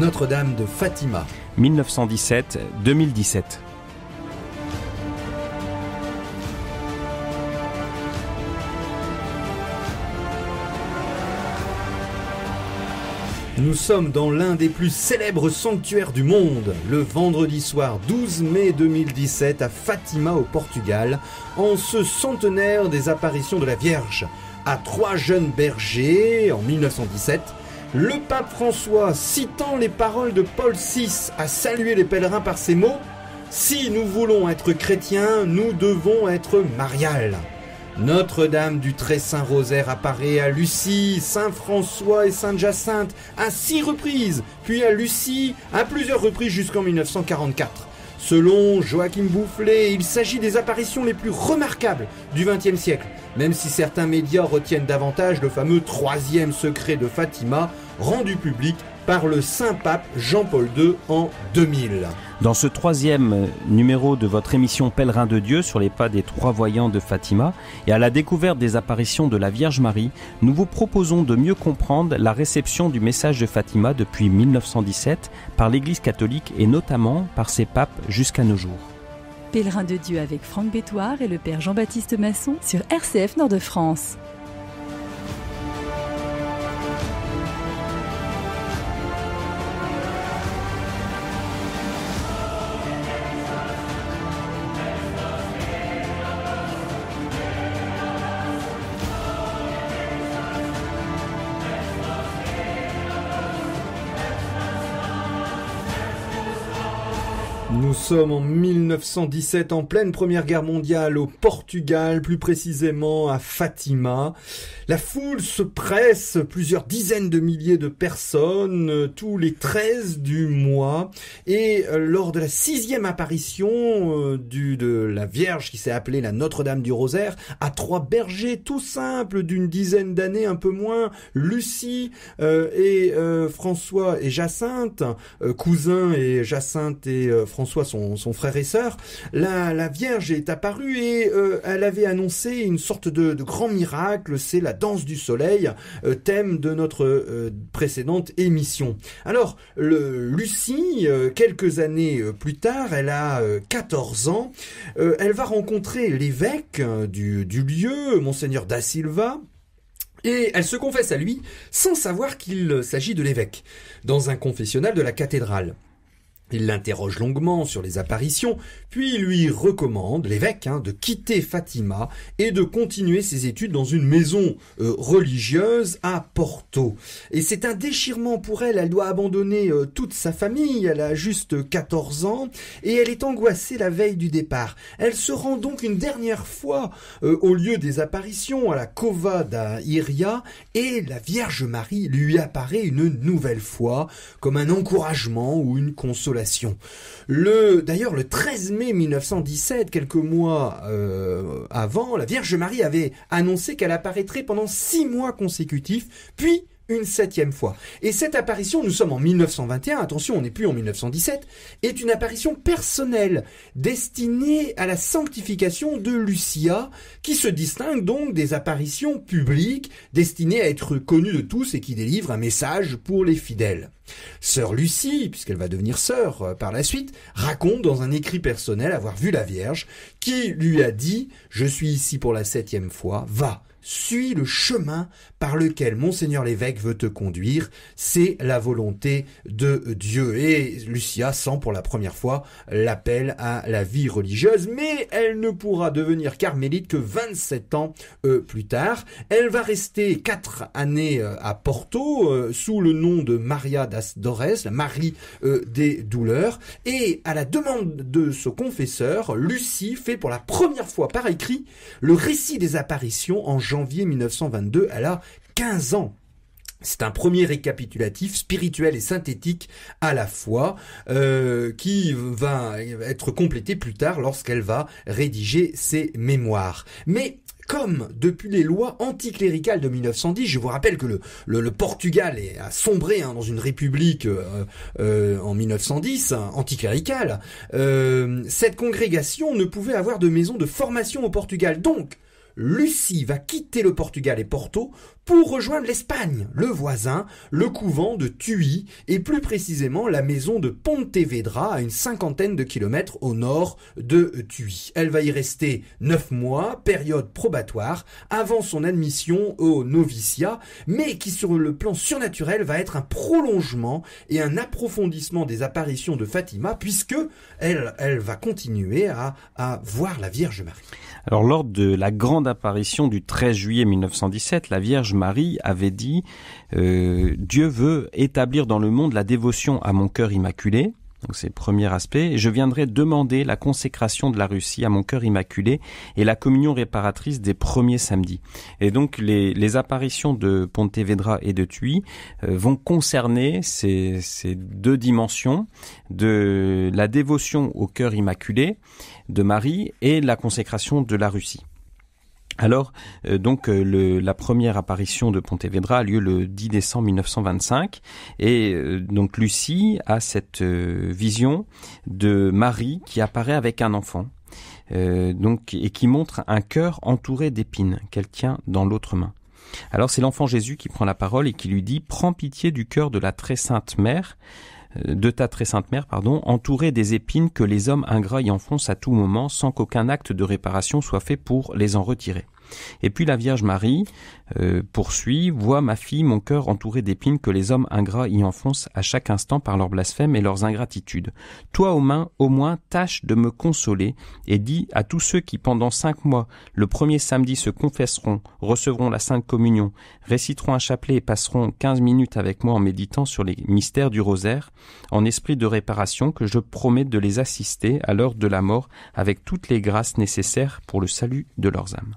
Notre-Dame de Fatima. 1917-2017. Nous sommes dans l'un des plus célèbres sanctuaires du monde, le vendredi soir 12 mai 2017 à Fatima au Portugal, en ce centenaire des apparitions de la Vierge, à trois jeunes bergers en 1917 le pape François, citant les paroles de Paul VI, a salué les pèlerins par ces mots Si nous voulons être chrétiens, nous devons être mariales. Notre-Dame du Très-Saint Rosaire apparaît à Lucie, Saint François et Sainte Jacinthe à six reprises, puis à Lucie à plusieurs reprises jusqu'en 1944. Selon Joachim Boufflet, il s'agit des apparitions les plus remarquables du XXe siècle, même si certains médias retiennent davantage le fameux troisième secret de Fatima, rendu public par le saint pape Jean-Paul II en 2000. Dans ce troisième numéro de votre émission Pèlerin de Dieu sur les pas des trois voyants de Fatima et à la découverte des apparitions de la Vierge Marie, nous vous proposons de mieux comprendre la réception du message de Fatima depuis 1917 par l'Église catholique et notamment par ses papes jusqu'à nos jours. Pèlerin de Dieu avec Franck Bétoir et le Père Jean-Baptiste Masson sur RCF Nord de France. sommes en 1917, en pleine Première Guerre mondiale, au Portugal, plus précisément à Fatima. La foule se presse, plusieurs dizaines de milliers de personnes, euh, tous les 13 du mois. Et euh, lors de la sixième apparition euh, du, de la Vierge, qui s'est appelée la Notre-Dame du Rosaire, à trois bergers tout simples d'une dizaine d'années, un peu moins, Lucie et François et Jacinthe, cousins et Jacinthe et François sont son, frère et sœur, la, Vierge est apparue et euh, elle avait annoncé une sorte de, grand miracle, c'est la danse du soleil, euh, thème de notre euh, précédente émission. Alors, Lucie, quelques années plus tard, elle a 14 ans, elle va rencontrer l'évêque hein, du, du lieu, monseigneur Da Silva, et elle se confesse à lui sans savoir qu'il s'agit de l'évêque, dans un confessionnal de la cathédrale. Il l'interroge longuement sur les apparitions, puis lui recommande, l'évêque, hein, de quitter Fatima et de continuer ses études dans une maison euh, religieuse à Porto. Et c'est un déchirement pour elle, elle doit abandonner euh, toute sa famille, elle a juste 14 ans, et elle est angoissée la veille du départ. Elle se rend donc une dernière fois euh, au lieu des apparitions à la Cova da Iria, et la Vierge Marie lui apparaît une nouvelle fois comme un encouragement ou une consolation le, d'ailleurs, le 13 mai 1917, quelques mois euh, avant, la Vierge Marie avait annoncé qu'elle apparaîtrait pendant six mois consécutifs, puis une septième fois. Et cette apparition, nous sommes en 1921, attention, on n'est plus en 1917, est une apparition personnelle destinée à la sanctification de Lucia, qui se distingue donc des apparitions publiques destinées à être connues de tous et qui délivrent un message pour les fidèles. Sœur Lucie, puisqu'elle va devenir sœur euh, par la suite, raconte dans un écrit personnel avoir vu la Vierge, qui lui a dit, je suis ici pour la septième fois, va, suis le chemin par lequel monseigneur l'évêque veut te conduire, c'est la volonté de Dieu. Et Lucia sent pour la première fois l'appel à la vie religieuse, mais elle ne pourra devenir carmélite que 27 ans euh, plus tard. Elle va rester 4 années euh, à Porto euh, sous le nom de Maria das Dores, la Marie des douleurs, et à la demande de ce confesseur, Lucie fait pour la première fois par écrit le récit des apparitions en janvier 1922. Elle a 15 ans. C'est un premier récapitulatif spirituel et synthétique à la fois, euh, qui va être complété plus tard lorsqu'elle va rédiger ses mémoires. Mais comme depuis les lois anticléricales de 1910, je vous rappelle que le, Portugal a sombré hein, dans une république euh, euh, en 1910, anticléricale, cette congrégation ne pouvait avoir de maison de formation au Portugal. Donc, Lucie va quitter le Portugal et Porto pour rejoindre l'Espagne, le voisin, le couvent de Thuy et plus précisément la maison de Pontevedra, à une cinquantaine de kilomètres au nord de Thuy. Elle va y rester neuf mois, période probatoire, avant son admission au noviciat, mais qui sur le plan surnaturel va être un prolongement et un approfondissement des apparitions de Fatima, puisque elle, va continuer à voir la Vierge Marie. Alors lors de la grande apparition du 13 juillet 1917, la Vierge Marie avait dit euh, Dieu veut établir dans le monde la dévotion à mon cœur immaculé ⁇ donc c'est le premier aspect. Je viendrai demander la consécration de la Russie à mon cœur immaculé et la communion réparatrice des premiers samedis. Et donc les, apparitions de Pontevedra et de Thuy euh, vont concerner ces, ces deux dimensions de la dévotion au cœur immaculé de Marie et la consécration de la Russie. Alors, euh, donc, euh, la première apparition de Pontevedra a lieu le 10 décembre 1925, et euh, donc Lucie a cette vision de Marie qui apparaît avec un enfant, donc et qui montre un cœur entouré d'épines qu'elle tient dans l'autre main. Alors c'est l'enfant Jésus qui prend la parole et qui lui dit Prends pitié du cœur de la très sainte mère euh, de ta très sainte mère, pardon, entourée des épines que les hommes ingrats y enfoncent à tout moment sans qu'aucun acte de réparation soit fait pour les en retirer. Et puis la Vierge Marie euh, poursuit, vois ma fille, mon cœur entouré d'épines que les hommes ingrats y enfoncent à chaque instant par leurs blasphèmes et leurs ingratitudes. Toi aux mains, au moins, tâche de me consoler et dis à tous ceux qui pendant cinq mois, le premier samedi se confesseront, recevront la Sainte Communion, réciteront un chapelet et passeront quinze minutes avec moi en méditant sur les mystères du rosaire, en esprit de réparation que je promets de les assister à l'heure de la mort avec toutes les grâces nécessaires pour le salut de leurs âmes.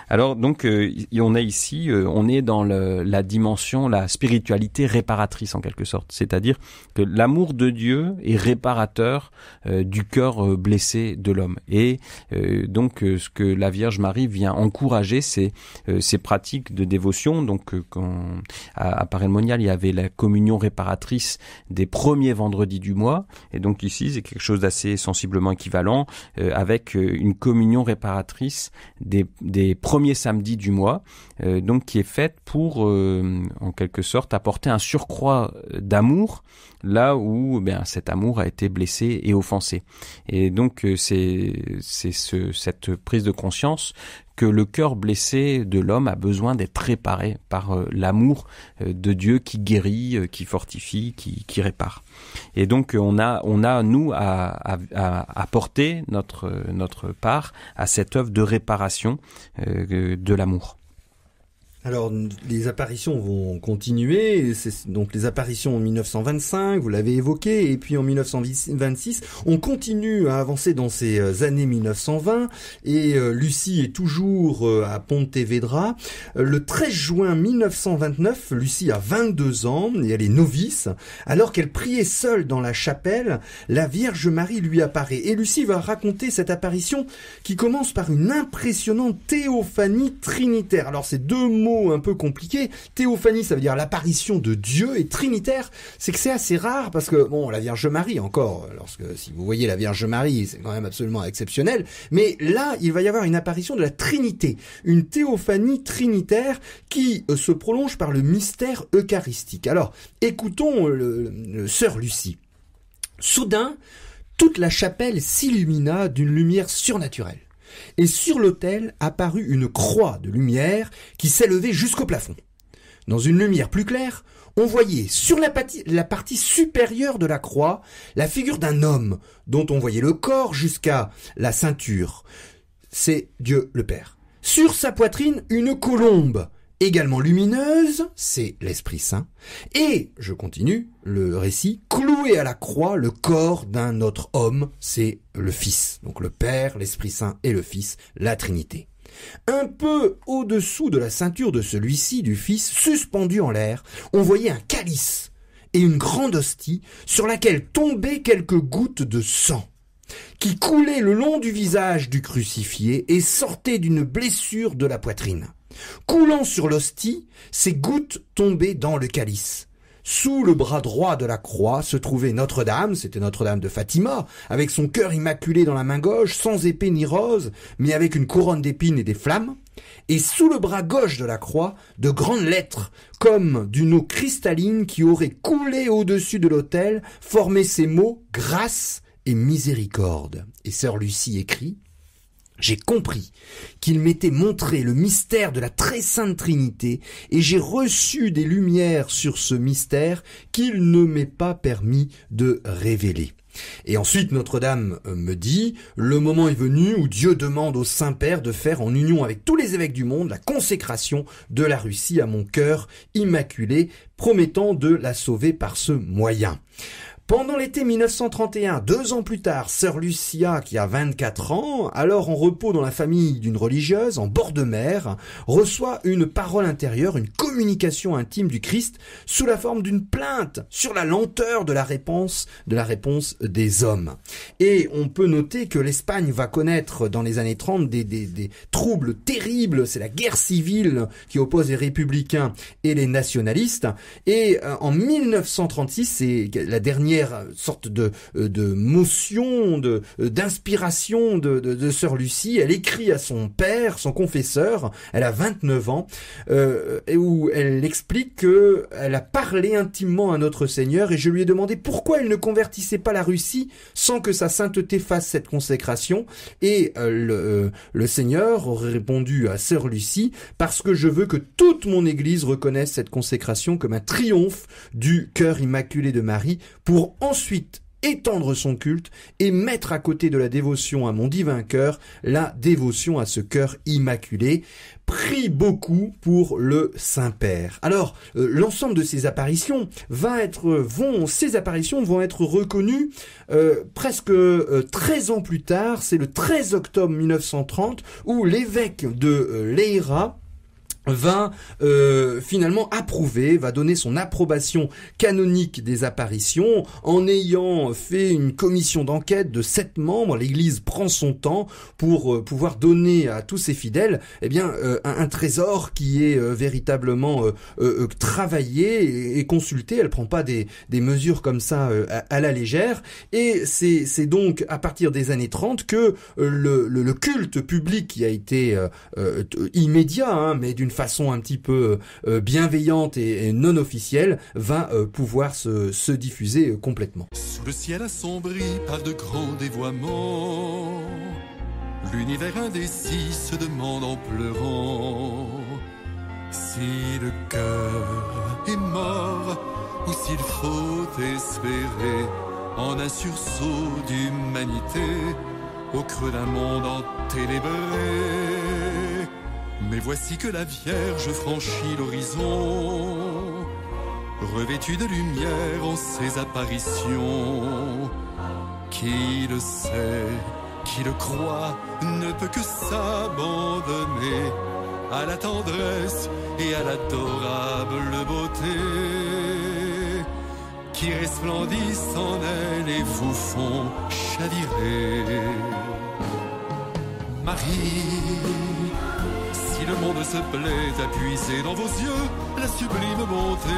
Alors donc euh, on est ici, euh, on est dans la dimension, la spiritualité réparatrice en quelque sorte, c'est-à-dire que l'amour de Dieu est réparateur euh, du cœur blessé de l'homme. Et donc ce que la Vierge Marie vient encourager, c'est ces pratiques de dévotion. Donc quand, à, à monial il y avait la communion réparatrice des premiers vendredis du mois, et donc ici c'est quelque chose d'assez sensiblement équivalent avec une communion réparatrice des, des premiers premier samedi du mois, euh, donc qui est faite pour, euh, en quelque sorte, apporter un surcroît euh, d'amour là où eh cet amour a été blessé et offensé. Et donc euh, c'est cette prise de conscience que le cœur blessé de l'homme a besoin d'être réparé par euh, l'amour euh, de Dieu qui guérit, qui fortifie, qui, répare. Et donc on a, nous à, porter notre notre part à cette œuvre de réparation de l'amour. Alors, les apparitions vont continuer. Donc, les apparitions en 1925, vous l'avez évoqué, et puis en 1926, on continue à avancer dans ces euh, années 1920, et euh, Lucie est toujours euh, à Pontevedra. Le 13 juin 1929, Lucie a 22 ans, et elle est novice. Alors qu'elle priait seule dans la chapelle, la Vierge Marie lui apparaît. Et Lucie va raconter cette apparition qui commence par une impressionnante théophanie trinitaire. Alors, ces deux mots un peu compliqué, Théophanie, ça veut dire l'apparition de Dieu et trinitaire, c'est que c'est assez rare parce que bon, la Vierge Marie encore, lorsque si vous voyez la Vierge Marie, c'est quand même absolument exceptionnel, mais là, il va y avoir une apparition de la Trinité, une théophanie trinitaire qui euh, se prolonge par le mystère eucharistique. Alors, écoutons le, le sœur Lucie. Soudain, toute la chapelle s'illumina d'une lumière surnaturelle et sur l'autel apparut une croix de lumière qui s'élevait jusqu'au plafond. Dans une lumière plus claire, on voyait sur la, partie, supérieure de la croix la figure d'un homme dont on voyait le corps jusqu'à la ceinture. C'est Dieu le Père. Sur sa poitrine, une colombe également lumineuse, c'est l'Esprit Saint, et, je continue le récit, cloué à la croix le corps d'un autre homme, c'est le Fils, donc le Père, l'Esprit Saint et le Fils, la Trinité. Un peu au-dessous de la ceinture de celui-ci, du Fils, suspendu en l'air, on voyait un calice et une grande hostie sur laquelle tombaient quelques gouttes de sang qui coulaient le long du visage du crucifié et sortaient d'une blessure de la poitrine. Coulant sur l'hostie, ses gouttes tombaient dans le calice. Sous le bras droit de la croix se trouvait Notre-Dame, c'était Notre-Dame de Fatima, avec son cœur immaculé dans la main gauche, sans épée ni rose, mais avec une couronne d'épines et des flammes, et sous le bras gauche de la croix, de grandes lettres, comme d'une eau cristalline qui aurait coulé au-dessus de l'autel, formaient ces mots grâce et miséricorde. Et sœur Lucie écrit j'ai compris qu'il m'était montré le mystère de la très sainte Trinité et j'ai reçu des lumières sur ce mystère qu'il ne m'est pas permis de révéler. Et ensuite Notre-Dame euh, me dit, le moment est venu où Dieu demande au Saint-Père de faire en union avec tous les évêques du monde la consécration de la Russie à mon cœur immaculé, promettant de la sauver par ce moyen. Pendant l'été 1931, deux ans plus tard, sœur Lucia, qui a 24 ans, alors en repos dans la famille d'une religieuse, en bord de mer, reçoit une parole intérieure, une communication intime du Christ, sous la forme d'une plainte sur la lenteur de la réponse, de la réponse des hommes. Et on peut noter que l'Espagne va connaître dans les années 30 des, des, des troubles terribles, c'est la guerre civile qui oppose les républicains et les nationalistes, et euh, en 1936, c'est la dernière sorte de, euh, de motion, de euh, d'inspiration de, de, sœur Lucie. Elle écrit à son père, son confesseur. Elle a 29 ans, euh, et où elle explique que elle a parlé intimement à notre Seigneur et je lui ai demandé pourquoi elle ne convertissait pas la Russie sans que sa sainteté fasse cette consécration. Et le, le Seigneur aurait répondu à sœur Lucie parce que je veux que toute mon Église reconnaisse cette consécration comme un triomphe du cœur immaculé de Marie pour ensuite étendre son culte et mettre à côté de la dévotion à mon divin cœur la dévotion à ce cœur immaculé. Prie beaucoup pour le Saint-Père. Alors, euh, l'ensemble de ces apparitions va être, vont, ces apparitions vont être reconnues euh, presque 13 euh, ans plus tard, c'est le 13 octobre 1930, où l'évêque de Leira va euh, finalement approuver, va donner son approbation canonique des apparitions en ayant fait une commission d'enquête de sept membres. L'Église prend son temps pour euh, pouvoir donner à tous ses fidèles, eh bien, euh, un, trésor qui est véritablement travaillé et, consulté. Elle prend pas des, des mesures comme ça à, la légère. Et c'est donc à partir des années 30 que le, le, culte public qui a été immédiat, hein, mais d'une façon un petit peu euh, bienveillante et, non officielle, va euh, pouvoir se, se, diffuser euh, complètement. Sous le ciel assombri par de grands dévoiements, l'univers indécis se demande en pleurant si le cœur est mort ou s'il faut espérer en un sursaut d'humanité au creux d'un monde entélébré. Mais voici que la Vierge franchit l'horizon, revêtue de lumière en ses apparitions. Qui le sait, qui le croit, ne peut que s'abandonner à la tendresse et à l'adorable beauté qui resplendissent en elle et vous font chavirer. Marie le monde se plaît appuyez dans vos yeux la sublime bonté.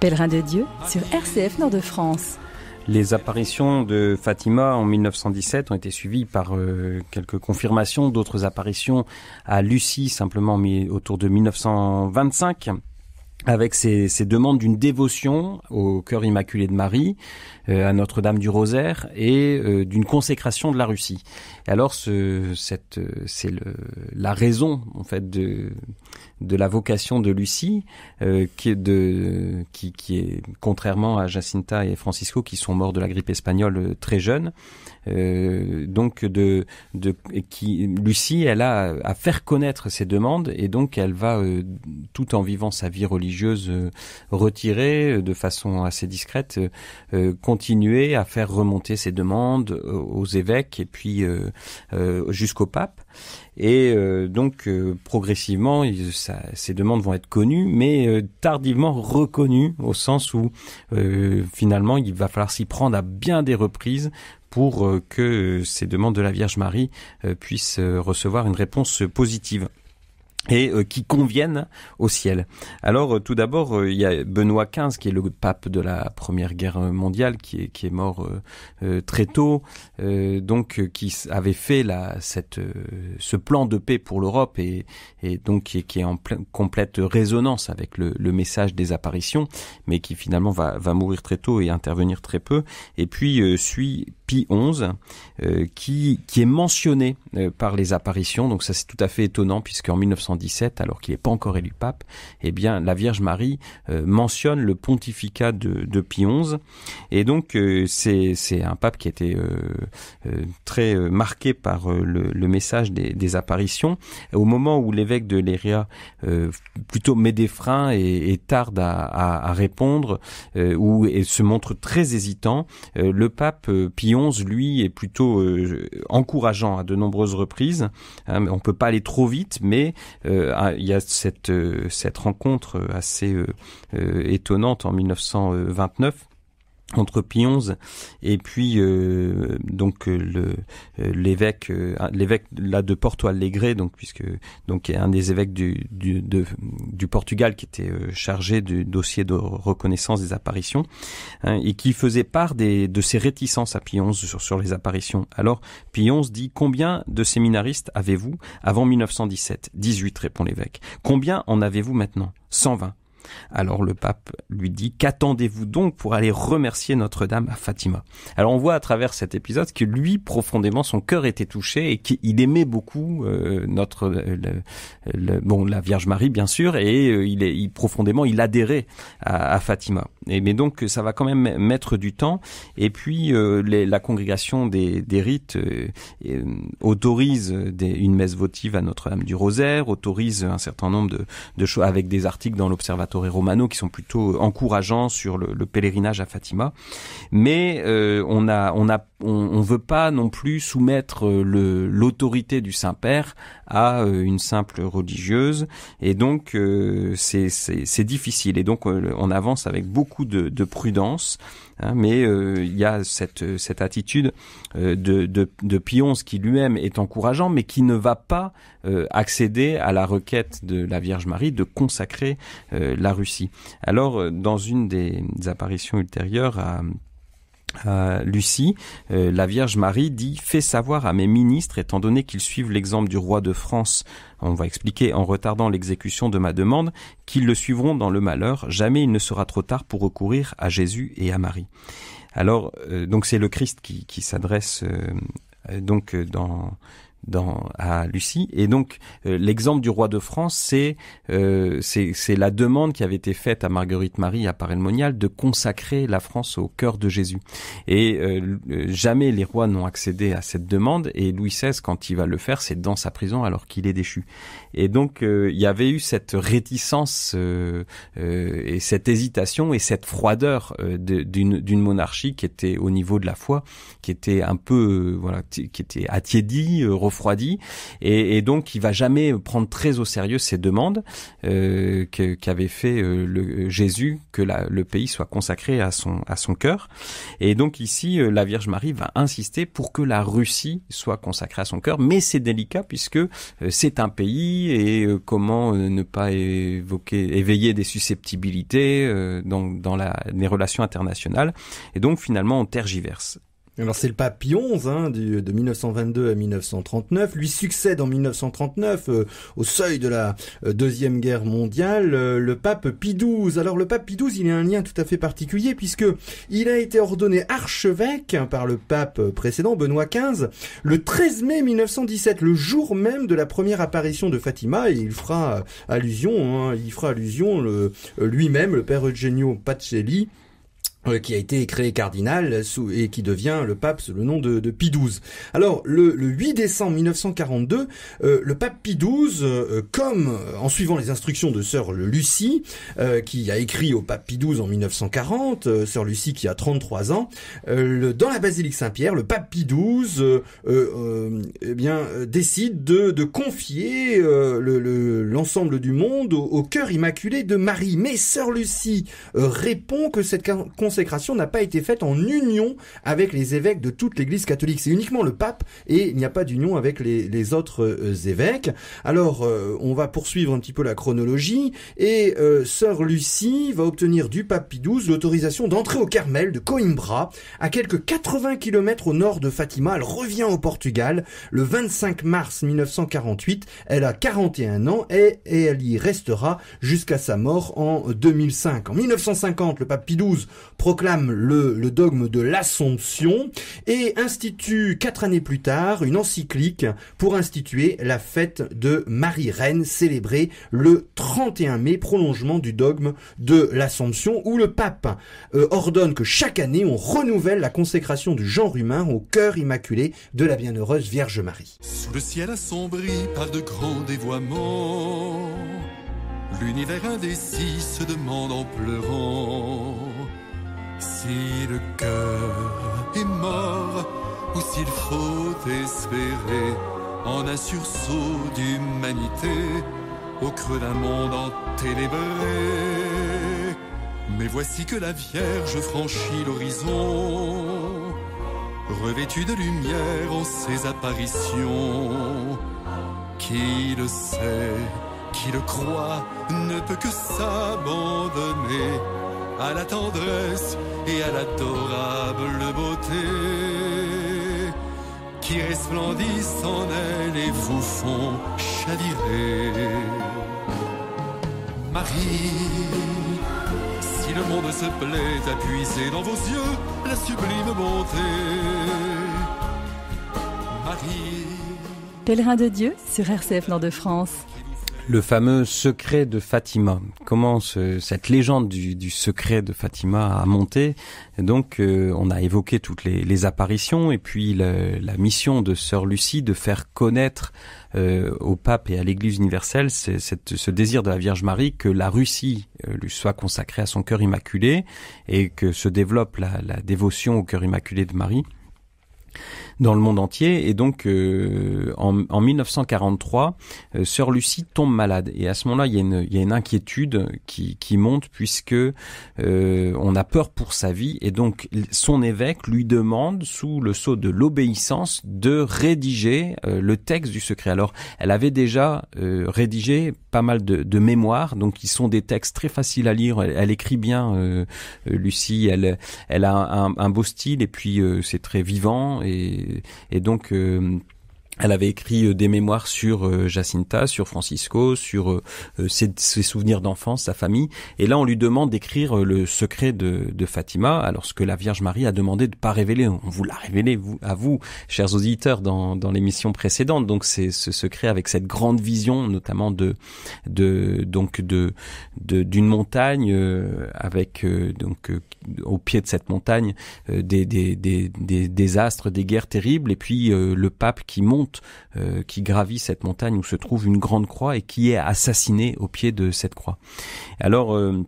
Pèlerin de Dieu sur RCF Nord de France. Les apparitions de Fatima en 1917 ont été suivies par euh, quelques confirmations, d'autres apparitions à Lucie simplement mais autour de 1925 avec ces, demandes d'une dévotion au cœur immaculé de Marie, euh, à Notre-Dame du Rosaire, et euh, d'une consécration de la Russie. alors, ce, euh, c'est la raison en fait de, de la vocation de Lucie, qui, est de, qui, qui est contrairement à Jacinta et Francisco, qui sont morts de la grippe espagnole très jeunes, donc de, de qui Lucie, elle a à faire connaître ses demandes, et donc elle va tout en vivant sa vie religieuse religieuses euh, retirées euh, de façon assez discrète, euh, continuer à faire remonter ces demandes aux évêques et puis jusqu'au pape. Et donc progressivement, ces demandes vont être connues, mais tardivement reconnues au sens où finalement il va falloir s'y prendre à bien des reprises pour que ces demandes de la Vierge Marie puissent recevoir une réponse positive et euh, qui conviennent au ciel. Alors euh, tout d'abord, euh, il y a Benoît XV qui est le pape de la Première Guerre mondiale, qui est, qui est mort très tôt, euh, donc euh, qui avait fait la, cette, euh, ce plan de paix pour l'Europe et, donc qui est, en pleine, complète résonance avec le, message des apparitions, mais qui finalement va, va, mourir très tôt et intervenir très peu. Et puis suit Pi 11 qui, qui est mentionné par les apparitions. Donc ça c'est tout à fait étonnant puisque en 1917, alors qu'il n'est pas encore élu pape, eh bien la Vierge Marie mentionne le pontificat de, de Pie XI. Et donc c'est un pape qui était euh, très euh, marqué par euh, le, message des, apparitions. Au moment où l'évêque de Léria plutôt met des freins et, tarde à, répondre, ou se montre très hésitant, le pape Pie XI, lui, est plutôt encourageant à de nombreuses reprises. Hein, on peut pas aller trop vite, mais ah, il y a cette, cette rencontre assez étonnante en 1929 entre Pionze et puis euh, donc euh, le euh, l'évêque ah, l'évêque là de Porto Alegre donc puisque donc un des évêques du du, du Portugal qui était chargé du dossier de reconnaissance des apparitions hein, et qui faisait part des de ses réticences à Pionze sur sur les apparitions alors Pionze dit combien de séminaristes avez-vous avant 1917 18 répond l'évêque combien en avez-vous maintenant 120 alors le pape lui dit Qu'attendez-vous donc pour aller remercier Notre-Dame à Fatima Alors on voit à travers cet épisode que lui, profondément, son cœur était touché et qu'il aimait beaucoup euh, notre, bon, la Vierge Marie, bien sûr, et euh, il, est, profondément, il adhérait à Fatima. Et mais donc ça va quand même mettre du temps. Et puis euh, la congrégation des, des rites euh, euh, autorise des, une messe votive à Notre-Dame du Rosaire, autorise un certain nombre de, de choses avec des articles dans l'Observatoire Romano qui sont plutôt encourageants sur le, pèlerinage à Fatima. Mais on a, on a, on, veut pas non plus soumettre le l'autorité du Saint-Père à une simple religieuse. Et donc c'est difficile. Et donc on avance avec beaucoup de, prudence, hein, mais euh, il y a cette, cette attitude euh, de, de, de Pionce qui lui-même est encourageant, mais qui ne va pas euh, accéder à la requête de la Vierge Marie de consacrer la Russie. Alors, dans une des apparitions ultérieures à Lucie, euh, la Vierge Marie dit Fais savoir à mes ministres, étant donné qu'ils suivent l'exemple du roi de France, on va expliquer, en retardant l'exécution de ma demande, qu'ils le suivront dans le malheur, jamais il ne sera trop tard pour recourir à Jésus et à Marie. Alors, euh, donc c'est le Christ qui, qui s'adresse euh, donc dans dans, à Lucie. Et donc euh, l'exemple du roi de France, c'est euh, c'est la demande qui avait été faite à Marguerite Marie à Paris monial de consacrer la France au cœur de Jésus. Et euh, euh, jamais les rois n'ont accédé à cette demande. Et Louis XVI, quand il va le faire, c'est dans sa prison alors qu'il est déchu. Et donc il y avait eu cette réticence et cette hésitation et cette froideur d'une monarchie qui était au niveau de la foi, qui était un peu voilà, qui était attiédie, refroidi et, donc il va jamais prendre très au sérieux ces demandes euh, qu'avait fait euh, le, Jésus que le pays soit consacré à son à son cœur. Et donc ici, euh, la Vierge Marie va insister pour que la Russie soit consacrée à son cœur, mais c'est délicat puisque c'est un pays et comment ne pas évoquer éveiller des susceptibilités dans dans les relations internationales. Et donc finalement, on tergiverse. Alors c'est le pape XI hein, de 1922 à 1939. Lui succède en 1939 euh, au seuil de la euh, deuxième guerre mondiale euh, le pape Pie XII. Alors le pape Pi XII, il a un lien tout à fait particulier puisque il a été ordonné archevêque par le pape précédent Benoît XV le 13 mai 1917, le jour même de la première apparition de Fatima. Et il fera allusion, hein, il fera allusion lui-même, le père Eugenio Pacelli euh, qui a été créé cardinal sous, et qui devient le pape sous le nom de, de Pie XII. Alors le, 8 décembre 1942, euh, le pape Pie XII, euh, comme en suivant les instructions de sœur Lucie, qui a écrit au pape Pie XII en 1940, sœur Lucie qui a 33 ans, dans la basilique Saint-Pierre, le pape Pie XII eh bien, décide de, de confier l'ensemble du monde au, au, cœur immaculé de Marie. Mais sœur Lucie répond que cette consécration n'a pas été faite en union avec les évêques de toute l'Église catholique. C'est uniquement le pape et il n'y a pas d'union avec les, autres euh, évêques. Alors, euh, on va poursuivre un petit peu la chronologie et euh, sœur Lucie va obtenir du pape Pie l'autorisation d'entrer au Carmel de Coimbra, à quelques 80 km au nord de Fatima. Elle revient au Portugal le 25 mars 1948. Elle a 41 ans et, et elle y restera jusqu'à sa mort en 2005. En 1950, le pape Pie XII proclame le, dogme de l'Assomption et institue quatre années plus tard une encyclique pour instituer la fête de Marie-Reine célébrée le 31 mai, prolongement du dogme de l'Assomption où le pape euh, ordonne que chaque année on renouvelle la consécration du genre humain au cœur immaculé de la bienheureuse Vierge Marie. Sous le ciel assombri par de grands dévoiements, l'univers indécis se demande en pleurant si le cœur est mort ou s'il faut espérer en un sursaut d'humanité au creux d'un monde entélébré. Mais voici que la Vierge franchit l'horizon, revêtue de lumière en ses apparitions. Qui le sait, qui le croit, ne peut que s'abandonner à la tendresse et à l'adorable beauté qui resplendissent en elle et vous font chavirer. Marie, si le monde se plaît à puiser dans vos yeux la sublime bonté. Marie. Pèlerin de Dieu sur RCF Nord de France. Le fameux secret de Fatima. Comment cette légende du, secret de Fatima a monté Donc, euh, on a évoqué toutes les, apparitions et puis la mission de Sœur Lucie de faire connaître euh, au pape et à l'Église universelle ce désir de la Vierge Marie que la Russie euh, lui soit consacrée à son cœur immaculé et que se développe la, la dévotion au cœur immaculé de Marie dans le monde entier. Et donc, euh, en, en, 1943, euh, Sœur Lucie tombe malade. Et à ce moment-là, il, y a une, inquiétude qui, qui monte puisque euh, on a peur pour sa vie. Et donc, son évêque lui demande, sous le sceau de l'obéissance, de rédiger euh, le texte du secret. Alors, elle avait déjà rédigé pas mal de, de, mémoires, donc ils sont des textes très faciles à lire. Elle, écrit bien, Lucie. Elle, elle a un, un, beau style et puis c'est très vivant et, donc euh, elle avait écrit euh, des mémoires sur euh, Jacinta, sur Francisco, sur euh, ses, souvenirs d'enfance, sa famille. Et là, on lui demande d'écrire le secret de, Fatima, alors que la Vierge Marie a demandé de ne pas révéler. On vous l'a révélé vous, à vous, chers auditeurs, dans, l'émission précédente. Donc, c'est ce secret avec cette grande vision, notamment de, de donc de d'une montagne avec donc au pied de cette montagne des, des, des, des, des guerres terribles, et puis le pape qui monte euh, qui gravit cette montagne où se trouve une grande croix et qui est assassiné au pied de cette croix. Alors euh,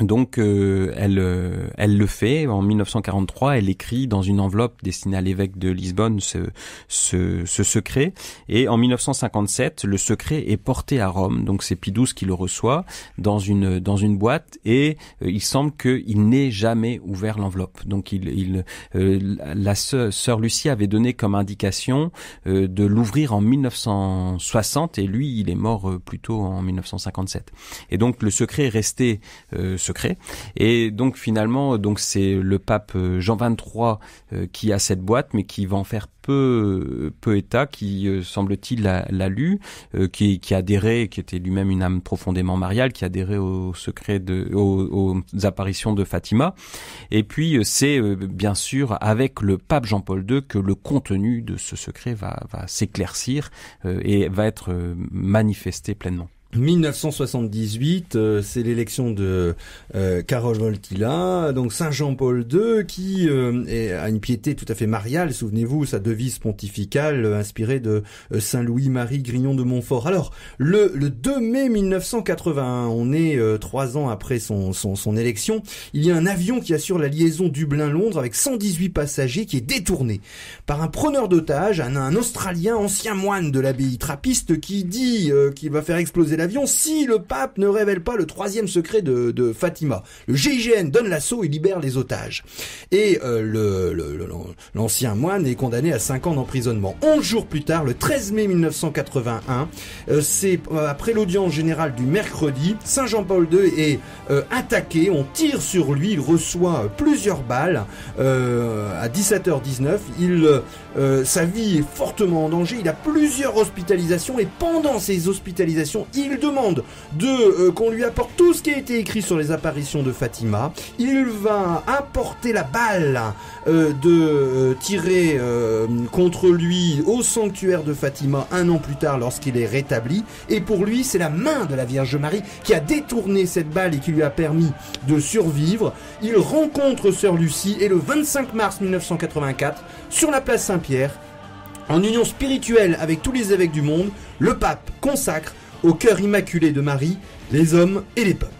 donc euh, elle, euh, elle le fait. En 1943, elle écrit dans une enveloppe destinée à l'évêque de Lisbonne ce, ce, ce, secret. Et en 1957, le secret est porté à Rome. Donc c'est Pidouz qui le reçoit dans une, dans une boîte et euh, il semble qu'il n'ait jamais ouvert l'enveloppe. Donc il, il la sœur, Lucie avait donné comme indication de l'ouvrir en 1960 et lui, il est mort plutôt en 1957. Et donc le secret est resté... Et donc finalement, donc c'est le pape euh, Jean 23 euh, qui a cette boîte, mais qui va en faire peu, peu état, qui euh, semble-t-il l'a lu, qui, qui adhérait, qui était lui-même une âme profondément mariale, qui adhérait au secret de, aux, apparitions de Fatima. Et puis c'est bien sûr avec le pape Jean-Paul II que le contenu de ce secret va s'éclaircir et va être manifesté pleinement. 1978, euh, c'est l'élection de euh, Carole Voltila, donc Saint Jean-Paul II, qui euh, a une piété tout à fait mariale, souvenez-vous, sa devise pontificale euh, inspirée de Saint Louis-Marie Grignon de Montfort. Alors, le, 2 mai 1981, on est trois ans après son, son, son, élection, il y a un avion qui assure la liaison Dublin-Londres avec 118 passagers qui est détourné par un preneur d'otages, un, un Australien, ancien moine de l'abbaye trappiste, qui dit qu'il va faire exploser avion si le pape ne révèle pas le troisième secret de, Fatima. Le GIGN donne l'assaut et libère les otages. Et euh, l'ancien moine est condamné à 5 ans d'emprisonnement. 11 jours plus tard, le 13 mai 1981, euh, c'est euh, après l'audience générale du mercredi, Saint Jean-Paul II est attaqué, on tire sur lui, il reçoit plusieurs balles à 17h19, il, sa vie est fortement en danger, il a plusieurs hospitalisations et pendant ces hospitalisations, il il demande de euh, qu'on lui apporte tout ce qui a été écrit sur les apparitions de Fatima. Il va apporter la balle euh, de euh, tirer contre lui au sanctuaire de Fatima un an plus tard lorsqu'il est rétabli. Et pour lui, c'est la main de la Vierge Marie qui a détourné cette balle et qui lui a permis de survivre. Il rencontre Sœur Lucie et le 25 mars 1984, sur la place Saint-Pierre, en union spirituelle avec tous les évêques du monde, le pape consacre au cœur immaculé de Marie, les hommes et les peuples.